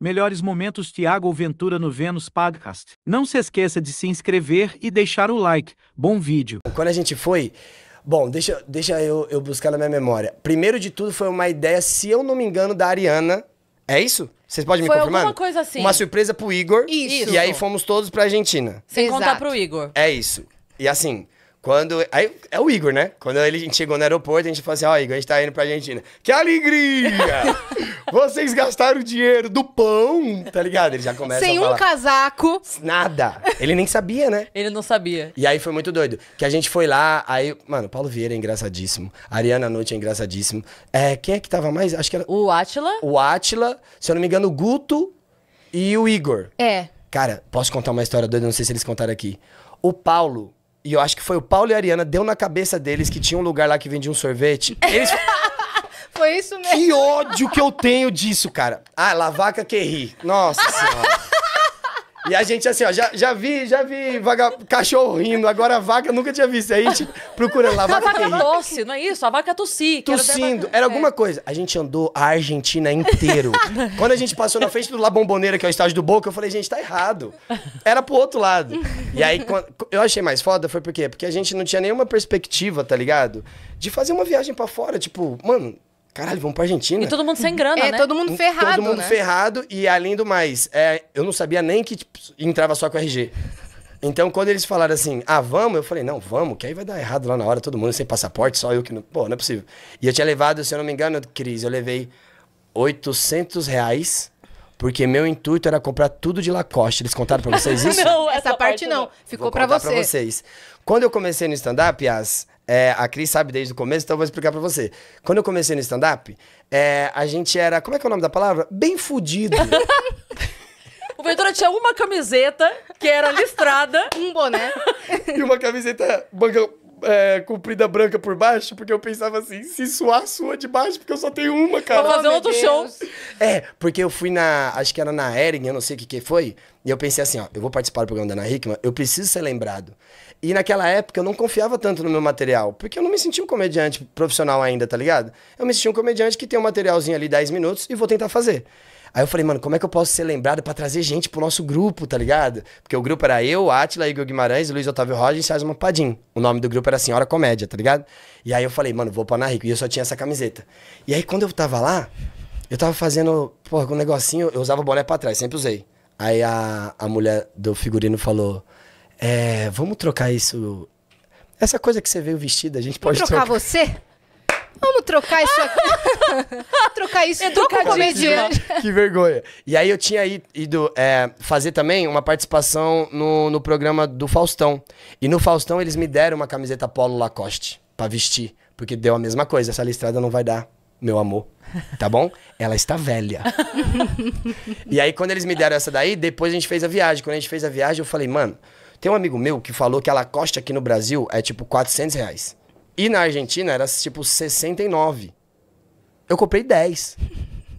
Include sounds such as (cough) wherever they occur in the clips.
Melhores momentos Tiago Ventura no Vênus Podcast. Não se esqueça de se inscrever e deixar o like. Bom vídeo. Quando a gente foi, bom, deixa, deixa eu, eu buscar na minha memória. Primeiro de tudo foi uma ideia, se eu não me engano, da Ariana. É isso? Vocês podem me foi alguma coisa assim. Uma surpresa pro Igor. Isso. E aí fomos todos pra Argentina. Sem Exato. contar pro Igor. É isso. E assim, quando. Aí é o Igor, né? Quando ele, a gente chegou no aeroporto, a gente falou assim: Ó, oh, Igor, a gente tá indo pra Argentina. Que alegria! (laughs) Vocês gastaram o dinheiro do pão, tá ligado? Ele já começa Sem a falar, um casaco. Nada. Ele nem sabia, né? Ele não sabia. E aí foi muito doido. Que a gente foi lá, aí. Mano, Paulo Vieira é engraçadíssimo. Ariana Noite é engraçadíssimo. É, quem é que tava mais? Acho que era. O Átila. O Átila, se eu não me engano, o Guto e o Igor. É. Cara, posso contar uma história doida? Não sei se eles contaram aqui. O Paulo e eu acho que foi o Paulo e a Ariana, deu na cabeça deles que tinha um lugar lá que vendia um sorvete. Eles... (laughs) foi isso mesmo. Que ódio que eu tenho disso, cara. Ah, lavaca que ri. Nossa senhora. E a gente assim, ó, já, já vi, já vi vaga, cachorro rindo, agora a vaca nunca tinha visto. Aí a gente procurando lá, a vaca que ri. tosse, não é isso? A vaca tossia. que era Tossindo, é. era alguma coisa. A gente andou a Argentina inteiro. (laughs) Quando a gente passou na frente do La Bomboneira, que é o estádio do Boca, eu falei, gente, tá errado. Era pro outro lado. E aí, quan- eu achei mais foda, foi por quê? Porque a gente não tinha nenhuma perspectiva, tá ligado? De fazer uma viagem pra fora, tipo, mano... Caralho, vamos pra Argentina. E todo mundo sem grana, é, né? todo mundo ferrado, Todo mundo né? ferrado. E além do mais, é, eu não sabia nem que tipo, entrava só com RG. Então, quando eles falaram assim, ah, vamos, eu falei, não, vamos, que aí vai dar errado lá na hora, todo mundo sem passaporte, só eu que não. Pô, não é possível. E eu tinha levado, se eu não me engano, Cris, eu levei 800 reais porque meu intuito era comprar tudo de Lacoste. Eles contaram pra vocês (laughs) isso? não, essa, essa parte, não. não. Ficou para você. pra vocês. Quando eu comecei no stand-up, as, é, a Cris sabe desde o começo, então eu vou explicar pra você. Quando eu comecei no stand-up, é, a gente era. Como é que é o nome da palavra? Bem fudido. (laughs) O Ventura tinha uma camiseta que era listrada. um boné. (laughs) e uma camiseta manga, é, comprida branca por baixo, porque eu pensava assim, se suar, sua de baixo, porque eu só tenho uma, cara. Pra fazer oh, outro show. É, porque eu fui na, acho que era na Ering, eu não sei o que que foi, e eu pensei assim, ó, eu vou participar do programa da Ana Hickman, eu preciso ser lembrado. E naquela época eu não confiava tanto no meu material, porque eu não me sentia um comediante profissional ainda, tá ligado? Eu me sentia um comediante que tem um materialzinho ali 10 minutos e vou tentar fazer. Aí eu falei, mano, como é que eu posso ser lembrado para trazer gente pro nosso grupo, tá ligado? Porque o grupo era eu, Atila, Igor Guimarães, Luiz Otávio Rojas e uma padim O nome do grupo era Senhora Comédia, tá ligado? E aí eu falei, mano, vou pra Ana Rico. E eu só tinha essa camiseta. E aí quando eu tava lá, eu tava fazendo, porra, um negocinho, eu usava boné pra trás, sempre usei. Aí a, a mulher do figurino falou é, vamos trocar isso. Essa coisa que você veio vestida, a gente pode trocar. trocar você? Vamos trocar isso aqui. (laughs) trocar isso. Eu trocar com comediante. Que vergonha. E aí eu tinha ido é, fazer também uma participação no, no programa do Faustão. E no Faustão eles me deram uma camiseta Polo Lacoste para vestir. Porque deu a mesma coisa. Essa listrada não vai dar, meu amor. Tá bom? Ela está velha. (laughs) e aí quando eles me deram essa daí, depois a gente fez a viagem. Quando a gente fez a viagem, eu falei, mano... Tem um amigo meu que falou que a Lacoste aqui no Brasil é tipo 400 reais. E na Argentina era tipo 69. Eu comprei 10.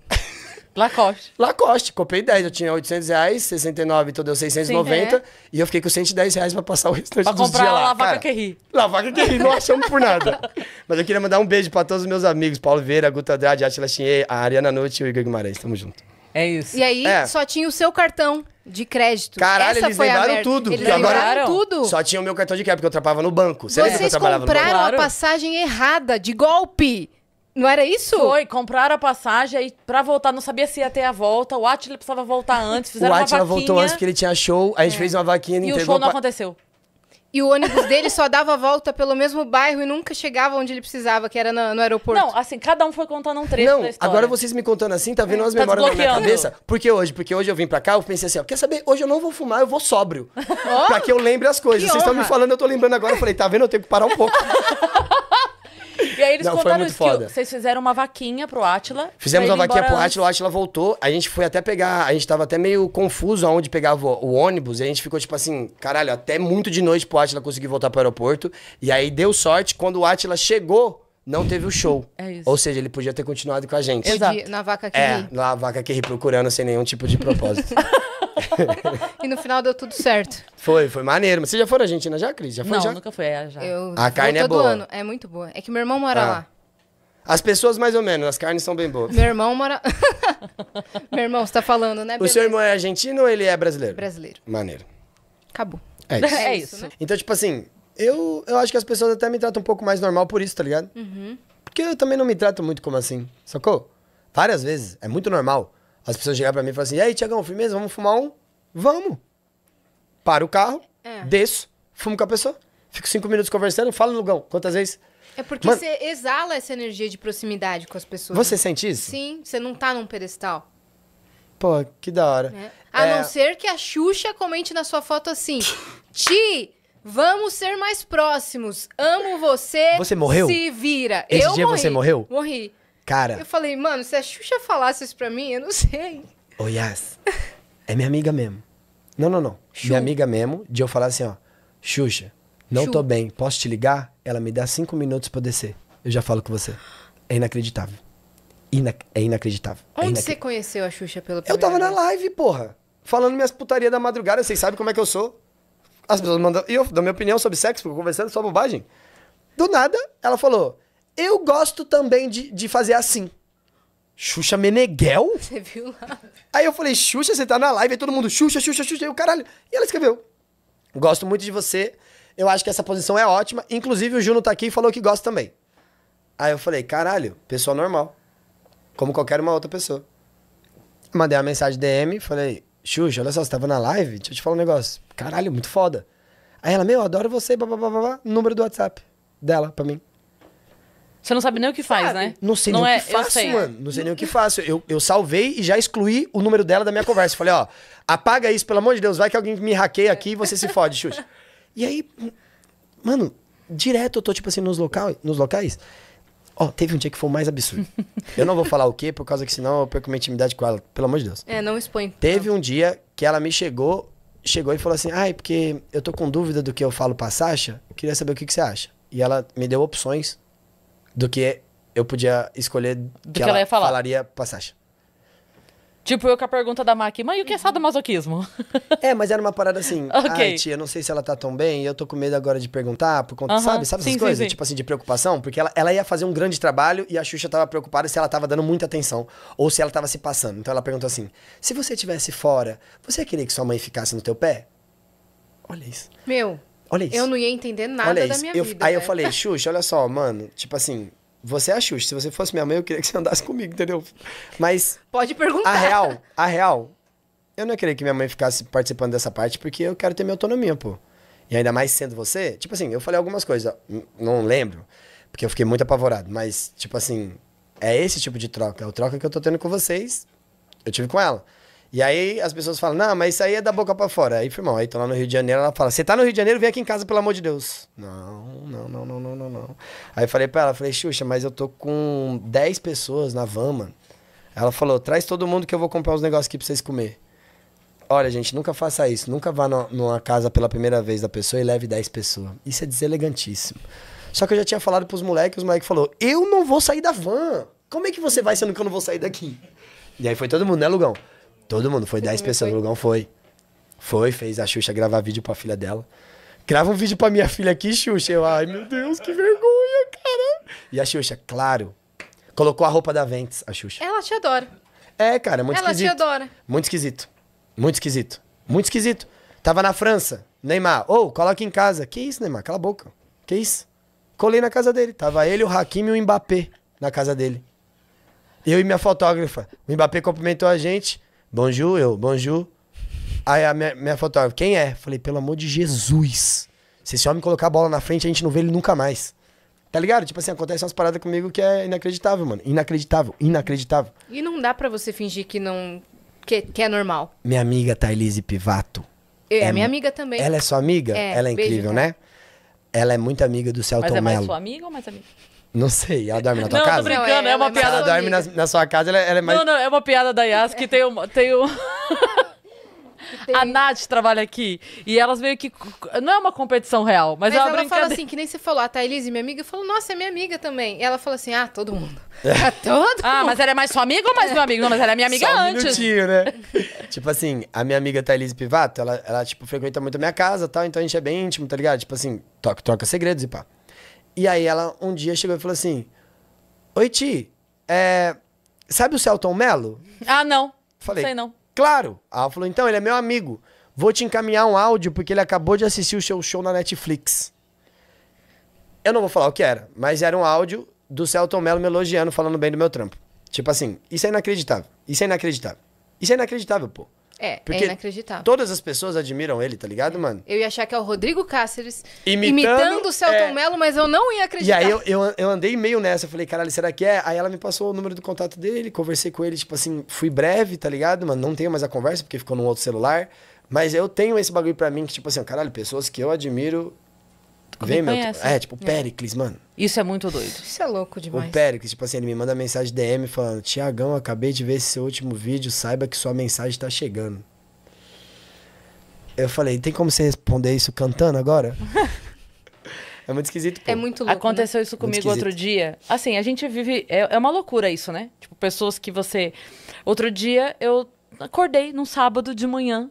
(laughs) Lacoste. Lacoste, comprei 10. Eu tinha 800 reais, 69, então deu 690. Sim, é. E eu fiquei com 110 reais pra passar o restante pra do dia lá. Pra comprar a Lavaca Querri. Lavaca ri, não achamos por nada. (laughs) Mas eu queria mandar um beijo pra todos os meus amigos. Paulo Vieira, Guta Andrade, Atila Chinê, a Ariana Nutt e o Igor Guimarães. Tamo junto. É isso. E aí, é. só tinha o seu cartão de crédito. Caralho, Essa eles lembraram tudo. Eles agora tudo. Só tinha o meu cartão de crédito, porque eu trabalhava no banco. Você Vocês lembra que eu trabalhava compraram no banco? Claro. a passagem errada, de golpe. Não era isso? Foi, compraram a passagem aí pra voltar, não sabia se ia ter a volta. O Atila precisava voltar antes, fizeram o uma Atila voltou antes porque ele tinha show, a gente é. fez uma vaquinha e E o show não aconteceu. E o ônibus dele só dava volta pelo mesmo bairro e nunca chegava onde ele precisava, que era no, no aeroporto. Não, assim, cada um foi contando um trecho não, da história. Agora vocês me contando assim, tá vendo é, as tá memórias na minha cabeça? Porque hoje, porque hoje eu vim pra cá, eu pensei assim, ó, quer saber? Hoje eu não vou fumar, eu vou sóbrio. (laughs) Oh, pra que eu lembre as coisas. Vocês estão me falando, eu tô lembrando agora. Eu falei, tá vendo? Eu tenho que parar um pouco. (laughs) E aí eles não, contaram isso, foda. que vocês fizeram uma vaquinha pro Atila. Fizemos uma vaquinha pro Atila, o Atila voltou. A gente foi até pegar, a gente tava até meio confuso aonde pegava o ônibus. E a gente ficou tipo assim, caralho, até muito de noite pro Atila conseguir voltar pro aeroporto. E aí deu sorte, quando o Atila chegou não teve o show. É isso. Ou seja, ele podia ter continuado com a gente. Exato. Na vaca que é, Na vaca que ri, procurando sem nenhum tipo de propósito. (laughs) (laughs) e no final deu tudo certo. Foi, foi maneiro. Mas você já foi na Argentina já, Cris? Já foi Não, já? nunca fui. É, já. Eu a carne é boa. Ano. É muito boa. É que meu irmão mora ah. lá. As pessoas, mais ou menos, as carnes são bem boas. Meu irmão mora. (laughs) meu irmão, você tá falando, né? O Beleza. seu irmão é argentino ou ele é brasileiro? Brasileiro. Maneiro. Acabou. É isso. (laughs) É isso né? Então, tipo assim, eu, eu acho que as pessoas até me tratam um pouco mais normal por isso, tá ligado? Uhum. Porque eu também não me trato muito como assim, sacou? Várias vezes. É muito normal. As pessoas chegam pra mim e falaram assim: e aí, Tiagão, firmeza, vamos fumar um? Vamos. Para o carro, é. desço, fumo com a pessoa, fico cinco minutos conversando, falo no Lugão, quantas vezes? É porque Mano, você exala essa energia de proximidade com as pessoas. Você né? sente isso? Sim, você não tá num pedestal. Pô, que da hora. Né? É. A é... não ser que a Xuxa comente na sua foto assim: Ti, vamos ser mais próximos. Amo você. Você morreu? Se vira. Esse Eu dia morri. você morreu? Morri. Cara. Eu falei, mano, se a Xuxa falasse isso pra mim, eu não (laughs) sei. Oh, yes. É minha amiga mesmo. Não, não, não. Xu. Minha amiga mesmo, de eu falar assim, ó. Xuxa, não Xu. tô bem, posso te ligar? Ela me dá cinco minutos pra eu descer. Eu já falo com você. É inacreditável. Ina é inacreditável. É Onde é você conheceu a Xuxa pelo primeiro Eu tava vez? na live, porra. Falando minhas putarias da madrugada, vocês sabem como é que eu sou. As pessoas mandam. E eu dou minha opinião sobre sexo, conversando só bobagem. Do nada, ela falou: eu gosto também de, de fazer assim. Xuxa Meneghel? (laughs) Você viu lá? Aí eu falei, Xuxa, você tá na live, aí todo mundo, Xuxa, Xuxa, Xuxa, e o caralho. E ela escreveu, gosto muito de você, eu acho que essa posição é ótima, inclusive o Juno tá aqui e falou que gosta também. Aí eu falei, caralho, pessoa normal, como qualquer uma outra pessoa. Mandei uma mensagem DM, falei, Xuxa, olha só, você tava na live, deixa eu te falar um negócio. Caralho, muito foda. Aí ela, meu, adoro você, blá, blá, blá, blá, número do WhatsApp dela pra mim. Você não sabe nem o que faz, sabe? né? Não sei não nem é, o que faço, sei. mano. Não sei nem o que faço. Eu, eu salvei e já excluí o número dela da minha conversa. Falei, ó, apaga isso, pelo amor de Deus. Vai que alguém me hackeia aqui e você se fode, Xuxa. E aí, mano, direto eu tô, tipo assim, nos, local, nos locais. Ó, teve um dia que foi o mais absurdo. Eu não vou falar o quê, por causa que senão eu perco minha intimidade com ela, pelo amor de Deus. É, não expõe. Teve um dia que ela me chegou, chegou e falou assim: ai, porque eu tô com dúvida do que eu falo pra Sasha, queria saber o que, que você acha. E ela me deu opções do que eu podia escolher do que, que ela, ela falaria pra Sasha. Tipo, eu com a pergunta da Maqui, mãe, o que é sadomasoquismo? É, mas era uma parada assim, (laughs) okay. ai, tia, não sei se ela tá tão bem, eu tô com medo agora de perguntar, por conta, uh -huh. sabe? Sabe essas sim, coisas? Sim, sim. Tipo assim, de preocupação, porque ela, ela ia fazer um grande trabalho e a Xuxa tava preocupada se ela tava dando muita atenção ou se ela tava se passando. Então ela perguntou assim: se você estivesse fora, você ia querer que sua mãe ficasse no teu pé? Olha isso. Meu. Olha isso. Eu não ia entender nada olha da minha eu, vida. Aí né? eu falei, (laughs) Xuxa, olha só, mano, tipo assim, você é a Xuxa. Se você fosse minha mãe, eu queria que você andasse comigo, entendeu? Mas. Pode perguntar. A real, a real, eu não ia querer que minha mãe ficasse participando dessa parte, porque eu quero ter minha autonomia, pô. E ainda mais sendo você, tipo assim, eu falei algumas coisas, não lembro, porque eu fiquei muito apavorado, mas, tipo assim, é esse tipo de troca, é a troca que eu tô tendo com vocês, eu tive com ela. E aí as pessoas falam, não, mas isso aí é da boca para fora. Aí, irmão, aí tô lá no Rio de Janeiro, ela fala, você tá no Rio de Janeiro, vem aqui em casa, pelo amor de Deus. Não, não, não, não, não, não, não. Aí falei pra ela, falei, Xuxa, mas eu tô com 10 pessoas na van, mano. Ela falou, traz todo mundo que eu vou comprar uns negócios aqui pra vocês comer. Olha, gente, nunca faça isso. Nunca vá no, numa casa pela primeira vez da pessoa e leve 10 pessoas. Isso é deselegantíssimo. Só que eu já tinha falado pros moleques, os moleques falou eu não vou sair da van. Como é que você vai sendo que eu não vou sair daqui? E aí foi todo mundo, né, Lugão? Todo mundo, foi 10 pessoas, foi... o Lugão foi. Foi, fez a Xuxa gravar vídeo pra filha dela. Grava um vídeo pra minha filha aqui, Xuxa. Eu, ai meu Deus, que vergonha, cara. E a Xuxa, claro, colocou a roupa da Ventes, a Xuxa. Ela te adora. É, cara, muito ela esquisito. Ela te adora. Muito esquisito. Muito esquisito. Muito esquisito. Tava na França, Neymar, ô, oh, coloca em casa. Que isso, Neymar? Cala a boca. Que isso? Colei na casa dele. Tava ele, o Hakimi e o Mbappé na casa dele. Eu e minha fotógrafa. O Mbappé cumprimentou a gente. Bonjour, eu, bonjour. Aí a minha, minha fotógrafa, quem é? Falei, pelo amor de Jesus. Se esse homem colocar a bola na frente, a gente não vê ele nunca mais. Tá ligado? Tipo assim, acontece umas paradas comigo que é inacreditável, mano. Inacreditável, inacreditável. E não dá para você fingir que não. Que, que, é normal. Minha amiga Thailise Pivato. Eu, é, é minha amiga também. Ela é sua amiga? É, ela é incrível, beijo, né? Ela é muito amiga do Celton Mello. Mas é mais Mello. sua amiga ou mais amiga? Não sei, ela dorme na tua não, casa? Não, tô brincando, é, é, uma piada. Ela dorme na, na, sua casa, ela, é, ela, é mais... Não, não, é uma piada da Yas que tem um... Tem um... (laughs) (laughs) Tem... A Nath trabalha aqui. E elas meio que. Não é uma competição real, mas, mas é uma ela brincadeira. fala assim, que nem você falou, a Thailise, minha amiga, falou, nossa, é minha amiga também. E ela falou assim: ah, todo mundo. (laughs) É. é todo Ah, mas ela é mais sua amiga ou mais meu amigo? Não, mas ela é minha amiga Só um antes. né? tipo assim, a minha amiga Thailise Pivato, ela, ela, tipo, frequenta muito a minha casa tal, então a gente é bem íntimo, tá ligado? Tipo assim, troca, troca segredos e pá. E aí ela um dia chegou e falou assim: Oi, Ti, é... sabe o Celton Mello? Ah, não. Falei. Sei não. Claro. Ela falou: então, ele é meu amigo. Vou te encaminhar um áudio porque ele acabou de assistir o seu show na Netflix. Eu não vou falar o que era, mas era um áudio do Celton Mello me elogiando, falando bem do meu trampo. Tipo assim, isso é inacreditável. Isso é inacreditável. Isso é inacreditável, pô. É, é, Porque é inacreditável. Todas as pessoas admiram ele, tá ligado, é. mano? Eu ia achar que é o Rodrigo Cáceres imitando, imitando o Celton é... Mello, mas eu não ia acreditar. E aí eu, eu, eu andei meio nessa, eu falei, caralho, será que é? Aí ela me passou o número do contato dele, conversei com ele, tipo assim, fui breve, tá ligado, mano? Não tenho mais a conversa, porque ficou num outro celular. Mas eu tenho esse bagulho pra mim que, tipo assim, caralho, pessoas que eu admiro Vem, meu. É, tipo, é. Pericles, mano. Isso é muito doido. Isso é louco demais. O Pericles, tipo assim, ele me manda mensagem DM falando: Tiagão, acabei de ver seu último vídeo, saiba que sua mensagem tá chegando. Eu falei: tem como você responder isso cantando agora? (laughs) é muito esquisito. Pô. É muito louco. Aconteceu né? isso comigo outro dia. Assim, a gente vive. É, é uma loucura isso, né? Tipo, pessoas que você. Outro dia eu acordei num sábado de manhã,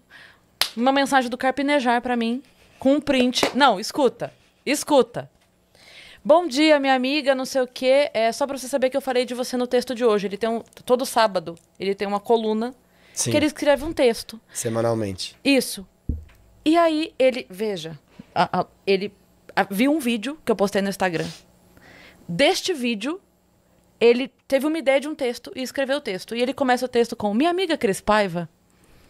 uma mensagem do Carpinejar para mim, com um print. Não, escuta. Escuta. Bom dia, minha amiga, não sei o quê. É só para você saber que eu falei de você no texto de hoje. Ele tem um. Todo sábado, ele tem uma coluna Sim. que ele escreve um texto. Semanalmente. Isso. E aí ele. Veja. A, a, ele a, viu um vídeo que eu postei no Instagram. Deste vídeo, ele teve uma ideia de um texto e escreveu o texto. E ele começa o texto com: Minha amiga Cris Paiva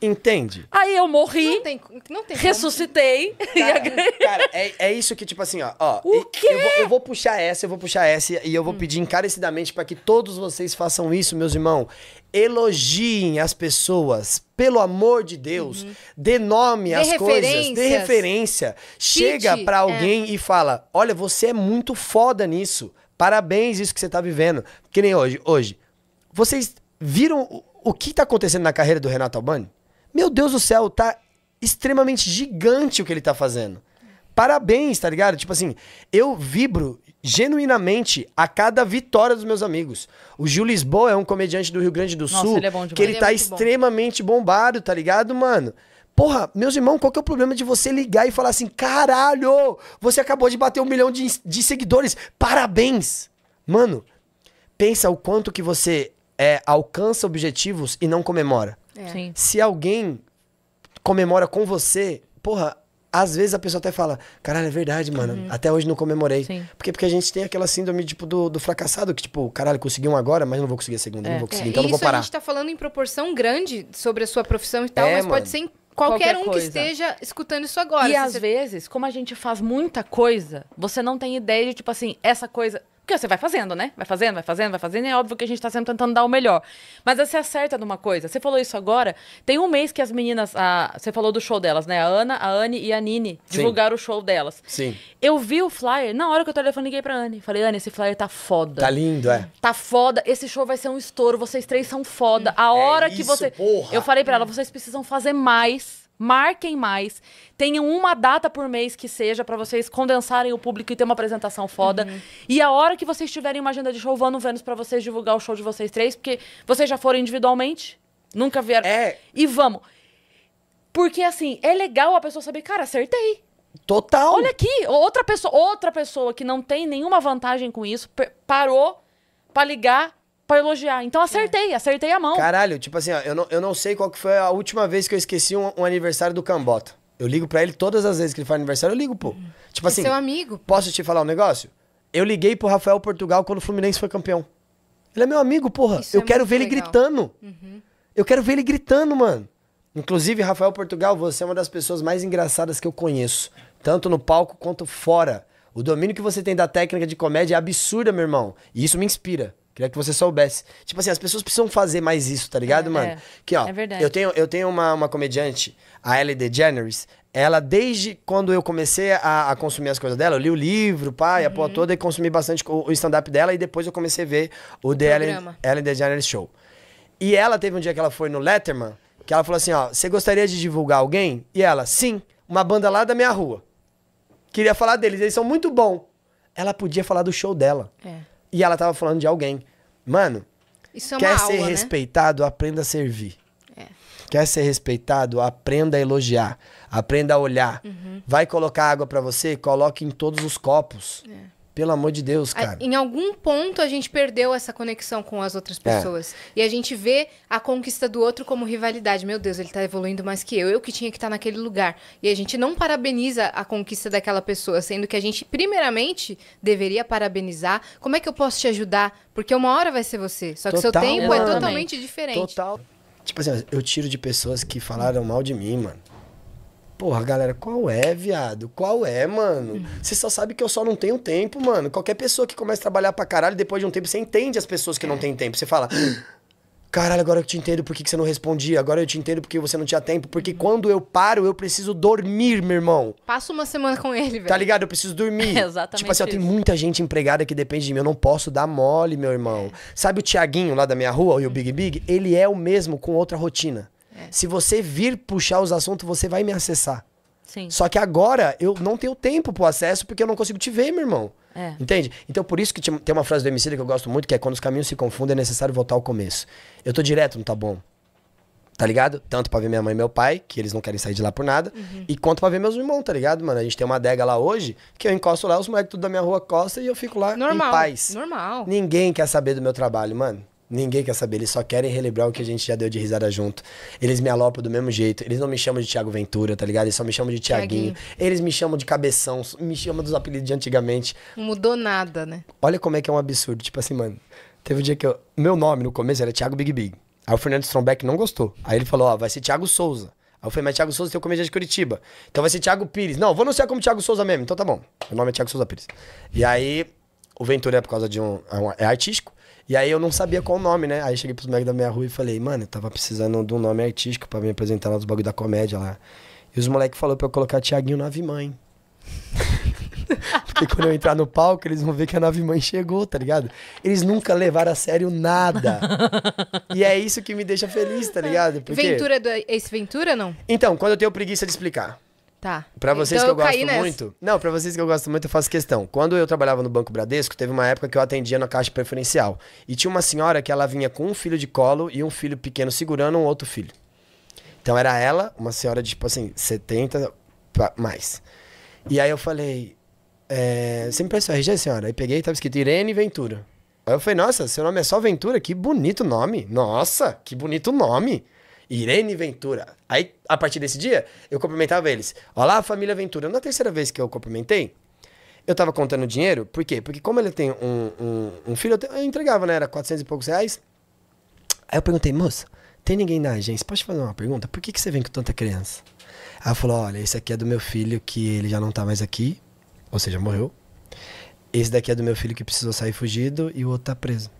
Entende? Aí eu morri, Não tem, não tem ressuscitei. (laughs) Cara, Cara, é, é isso que, tipo assim, ó. ó O quê? Eu vou, eu vou puxar essa, eu vou puxar essa e eu vou hum. pedir encarecidamente pra que todos vocês façam isso, meus irmãos. Elogiem as pessoas, pelo amor de Deus. Uhum. Dê nome Dê às coisas, dê referência. Chega pra é. alguém e fala: Olha, você é muito foda nisso. Parabéns, isso que você tá vivendo. Que nem hoje. Hoje, vocês viram o, o que tá acontecendo na carreira do Renato Albani? Meu Deus do céu, tá extremamente gigante o que ele tá fazendo. Parabéns, tá ligado? Tipo assim, eu vibro genuinamente a cada vitória dos meus amigos. O Gil Lisboa é um comediante do Rio Grande do Nossa, Sul, ele é bom que ele, ele é tá é extremamente bom. bombado, tá ligado, mano? Porra, meus irmãos, qual que é o problema de você ligar e falar assim, caralho, você acabou de bater um milhão de, de seguidores, parabéns! Mano, pensa o quanto que você é, alcança objetivos e não comemora. É. Se alguém comemora com você, porra, às vezes a pessoa até fala, caralho, é verdade, mano. Uhum. Até hoje não comemorei. Sim. Porque, porque a gente tem aquela síndrome, tipo, do, do fracassado, que, tipo, caralho, consegui um agora, mas não vou conseguir a segunda, é. não vou conseguir, é. então e não vou parar. A gente tá falando em proporção grande sobre a sua profissão e tal, é, mas mano. pode ser em qualquer, qualquer um coisa. que esteja escutando isso agora. E às você... vezes, como a gente faz muita coisa, você não tem ideia de, tipo assim, essa coisa. Porque você vai fazendo, né? Vai fazendo, vai fazendo, vai fazendo. é óbvio que a gente tá sempre tentando dar o melhor. Mas você acerta numa coisa. Você falou isso agora. Tem um mês que as meninas. A, você falou do show delas, né? A Ana, a Anne e a Nini Sim. divulgaram o show delas. Sim. Eu vi o flyer. Na hora que eu telefone, liguei pra Anne. Falei, Anne, esse flyer tá foda. Tá lindo, é. Tá foda. Esse show vai ser um estouro. Vocês três são foda. A é hora é isso, que você. Porra. Eu falei pra ela, vocês precisam fazer mais Marquem mais. Tenham uma data por mês que seja para vocês condensarem o público e ter uma apresentação foda. Uhum. E a hora que vocês tiverem uma agenda de show, vão no Vênus para vocês divulgar o show de vocês três, porque vocês já foram individualmente, nunca vieram. É. E vamos. Porque assim, é legal a pessoa saber, cara, acertei. Total. Olha aqui, outra pessoa, outra pessoa que não tem nenhuma vantagem com isso, parou para ligar para elogiar. Então acertei, é. acertei a mão. Caralho, tipo assim, ó, eu, não, eu não sei qual que foi a última vez que eu esqueci um, um aniversário do Cambota. Eu ligo para ele todas as vezes que ele faz aniversário, eu ligo, pô. Tipo é assim. seu amigo. Posso te falar um negócio? Eu liguei pro Rafael Portugal quando o Fluminense foi campeão. Ele é meu amigo, porra. Isso eu é quero ver legal. ele gritando. Uhum. Eu quero ver ele gritando, mano. Inclusive, Rafael Portugal, você é uma das pessoas mais engraçadas que eu conheço. Tanto no palco quanto fora. O domínio que você tem da técnica de comédia é absurda, meu irmão. E isso me inspira. Queria que você soubesse. Tipo assim, as pessoas precisam fazer mais isso, tá ligado, é, mano? É. Que, ó, é verdade. Eu tenho, eu tenho uma, uma comediante, a Ellie DeGeneres. Ela, desde quando eu comecei a, a consumir as coisas dela, eu li o livro, pai, uhum. a porra uhum. toda, e consumi bastante o, o stand-up dela. E depois eu comecei a ver o, o The programa. Ellen, Ellen DeGeneres Show. E ela teve um dia que ela foi no Letterman, que ela falou assim, ó, você gostaria de divulgar alguém? E ela, sim, uma banda lá da minha rua. Queria falar deles, eles são muito bons. Ela podia falar do show dela. É. E ela tava falando de alguém. Mano, é quer ser né? respeitado, aprenda a servir. É. Quer ser respeitado, aprenda a elogiar. Aprenda a olhar. Uhum. Vai colocar água para você, coloque em todos os copos. É. Pelo amor de Deus, cara. A, em algum ponto a gente perdeu essa conexão com as outras é. pessoas. É. E a gente vê a conquista do outro como rivalidade. Meu Deus, ele tá evoluindo mais que eu. Eu que tinha que estar tá naquele lugar. E a gente não parabeniza a conquista daquela pessoa, sendo que a gente, primeiramente, deveria parabenizar. Como é que eu posso te ajudar? Porque uma hora vai ser você. Só que Total, seu tempo mano. é totalmente diferente. Total. Tipo assim, eu tiro de pessoas que falaram mal de mim, mano. Porra, galera, qual é, viado? Qual é, mano? Você só sabe que eu só não tenho tempo, mano. Qualquer pessoa que começa a trabalhar pra caralho, depois de um tempo, você entende as pessoas que não têm tempo. Você fala, ah, caralho, agora eu te entendo Por que você não respondia, agora eu te entendo porque você não tinha tempo, porque quando eu paro, eu preciso dormir, meu irmão. Passa uma semana com ele, velho. Tá ligado? Eu preciso dormir. (laughs) É exatamente. Tipo assim, eu tem muita gente empregada que depende de mim, eu não posso dar mole, meu irmão. É. Sabe o Tiaguinho lá da minha rua, o Big Big? Ele é o mesmo com outra rotina. É. Se você vir puxar os assuntos, você vai me acessar. Sim. Só que agora eu não tenho tempo pro acesso porque eu não consigo te ver, meu irmão. É. Entende? Então por isso que tem uma frase do MC que eu gosto muito, que é quando os caminhos se confundem, é necessário voltar ao começo. Eu tô direto não Tá Bom. Tá ligado? Tanto pra ver minha mãe e meu pai, que eles não querem sair de lá por nada. Uhum. E quanto pra ver meus irmãos, tá ligado, mano? A gente tem uma adega lá hoje, que eu encosto lá, os moleques tudo da minha rua costa e eu fico lá normal, em paz. Normal. Ninguém quer saber do meu trabalho, mano. Ninguém quer saber, eles só querem relembrar o que a gente já deu de risada junto. Eles me alopam do mesmo jeito. Eles não me chamam de Tiago Ventura, tá ligado? Eles só me chamam de Tiaguinho. Eles me chamam de Cabeção, me chamam dos apelidos de antigamente. Não mudou nada, né? Olha como é que é um absurdo. Tipo assim, mano, teve um dia que eu... Meu nome no começo era Tiago Big Big. Aí o Fernando Strombeck não gostou. Aí ele falou, ó, vai ser Tiago Souza. Aí eu falei, mas Tiago Souza tem o comediante de Curitiba. Então vai ser Tiago Pires. Não, vou anunciar como Tiago Souza mesmo. Então tá bom. Meu nome é Tiago Souza Pires. E aí o Ventura é por causa de um. É, um, é artístico. E aí eu não sabia qual o nome, né? Aí cheguei pros moleques da minha rua e falei, mano, eu tava precisando de um nome artístico para me apresentar lá dos bagulho da comédia lá. E os moleques falaram pra eu colocar Tiaguinho Nave Mãe. (laughs) Porque quando eu entrar no palco, eles vão ver que a nave mãe chegou, tá ligado? Eles nunca levaram a sério nada. e é isso que me deixa feliz, tá ligado? Porque... Ventura do esse ventura não? Então, quando eu tenho preguiça de explicar. Tá. Pra vocês então, que eu, eu gosto nessa. muito. Não, pra vocês que eu gosto muito, eu faço questão. Quando eu trabalhava no Banco Bradesco, teve uma época que eu atendia na caixa preferencial. E tinha uma senhora que ela vinha com um filho de colo e um filho pequeno segurando um outro filho. Então era ela, uma senhora de tipo assim, 70 mais. E aí eu falei. É, você me prestou RG, senhora? Aí peguei e tava escrito Irene Ventura. Aí eu falei, nossa, seu nome é só Ventura? Que bonito nome. Nossa, que bonito nome. Irene Ventura. Aí, a partir desse dia, eu cumprimentava eles. Olá, família Ventura. Na terceira vez que eu cumprimentei, eu tava contando dinheiro. Por quê? Porque como ele tem um, um, um filho, eu, te, eu, entregava, né? Era 400 e poucos reais. Aí eu perguntei, moça, tem ninguém na agência? Pode fazer uma pergunta? Por que, que você vem com tanta criança? ela falou, olha, esse aqui é do meu filho que ele já não tá mais aqui. Ou seja, morreu. Esse daqui é do meu filho que precisou sair fugido e o outro tá preso.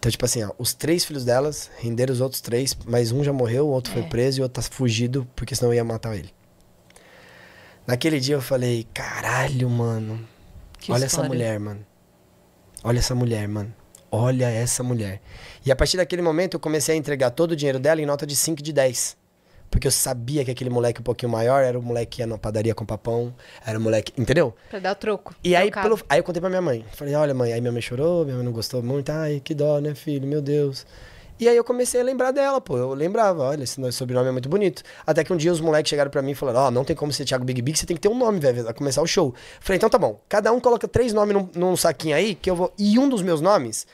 Então, tipo assim, ó, os três filhos delas renderam os outros três, mas um já morreu, o outro é. foi preso e o outro tá fugido, porque senão ia matar ele. Naquele dia eu falei, caralho, mano. Que olha história. essa mulher, mano. Olha essa mulher, mano. Olha essa mulher. E a partir daquele momento eu comecei a entregar todo o dinheiro dela em nota de 5 de 10. Porque eu sabia que aquele moleque um pouquinho maior era o moleque que ia na padaria com papão, era o moleque. Entendeu? Pra dar o troco. E aí, pelo, aí eu contei pra minha mãe. Falei, olha, mãe, aí minha mãe chorou, minha mãe não gostou muito. Ai, que dó, né, filho? Meu Deus. E aí eu comecei a lembrar dela, pô. Eu lembrava, olha, esse sobrenome é muito bonito. Até que um dia os moleques chegaram para mim e falaram: Ó, oh, não tem como ser Thiago Big Big, você tem que ter um nome, velho, pra começar o show. Falei, então tá bom. Cada um coloca três nomes num, num saquinho aí, que eu vou. E um dos meus nomes,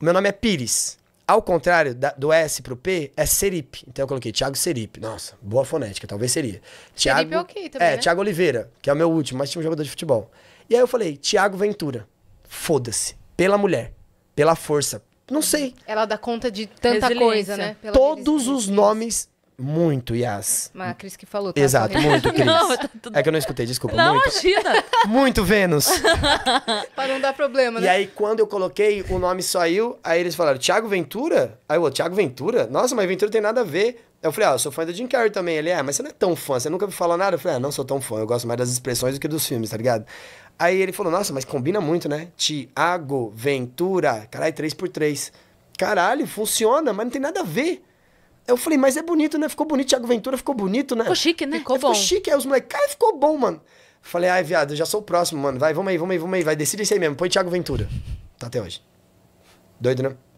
o meu nome é Pires. Ao contrário da, do S pro P, é Seripe. Então eu coloquei Thiago Seripe. Nossa, boa fonética, talvez seria. É Thiago, Seripe é ok também, É, né? Thiago Oliveira, que é o meu último, mas tinha um jogador de futebol. E aí eu falei, Thiago Ventura. Foda-se. Pela mulher. Pela força. Não sei. Ela dá conta de tanta coisa, né? Pela Todos os nomes muito, Yas. Mas a Cris que falou, tá Exato, correndo. muito, Cris. (laughs) Não, tá É que eu não escutei, desculpa. Não, muito. imagina. (laughs) Muito Vênus. (laughs) para não dar problema, né? E aí, quando eu coloquei, o nome saiu, aí eles falaram, Tiago Ventura? Aí eu, Tiago Ventura? Nossa, mas Ventura tem nada a ver. Eu falei, ah, eu sou fã do Jim Carrey também. Ele, é, mas você não é tão fã, você nunca me falou nada? Eu falei, ah, não sou tão fã, eu gosto mais das expressões do que dos filmes, tá ligado? Aí ele falou, nossa, mas combina muito, né? Tiago Ventura, caralho, 3x3. Caralho, funciona, mas não tem nada a ver. Eu falei, mas é bonito, né? Ficou bonito, Thiago Ventura ficou bonito, né? Ficou chique, né? Ficou, ficou bom. chique, aí os moleques, cara, ficou bom, mano. Falei, ai, viado, já sou o próximo, mano. Vai, vamos aí, vamos aí, vamos aí. Vai, decide isso aí mesmo. Põe Thiago Ventura. Tá até hoje. Doido, né?